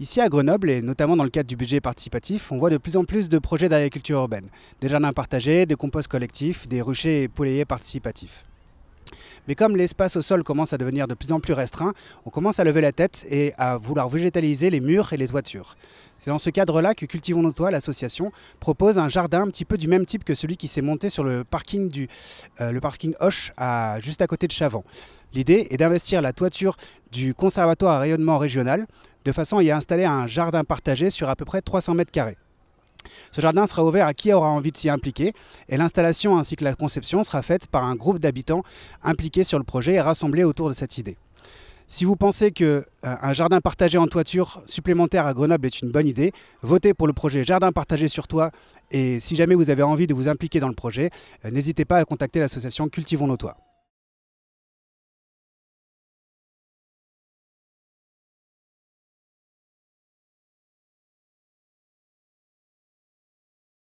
Ici à Grenoble, et notamment dans le cadre du budget participatif, on voit de plus en plus de projets d'agriculture urbaine. Des jardins partagés, des composts collectifs, des ruchers et poulaillers participatifs. Mais comme l'espace au sol commence à devenir de plus en plus restreint, on commence à lever la tête et à vouloir végétaliser les murs et les toitures. C'est dans ce cadre-là que Cultivons nos toits, l'association, propose un jardin un petit peu du même type que celui qui s'est monté sur le parking, du, euh, le parking Hoche à, juste à côté de Chavant. L'idée est d'investir la toiture du conservatoire à rayonnement régional de façon à y installer un jardin partagé sur à peu près 300 mètres carrés. Ce jardin sera ouvert à qui aura envie de s'y impliquer et l'installation ainsi que la conception sera faite par un groupe d'habitants impliqués sur le projet et rassemblés autour de cette idée. Si vous pensez qu'un euh, jardin partagé en toiture supplémentaire à Grenoble est une bonne idée, votez pour le projet Jardin partagé sur toit et si jamais vous avez envie de vous impliquer dans le projet, euh, n'hésitez pas à contacter l'association Cultivons nos toits.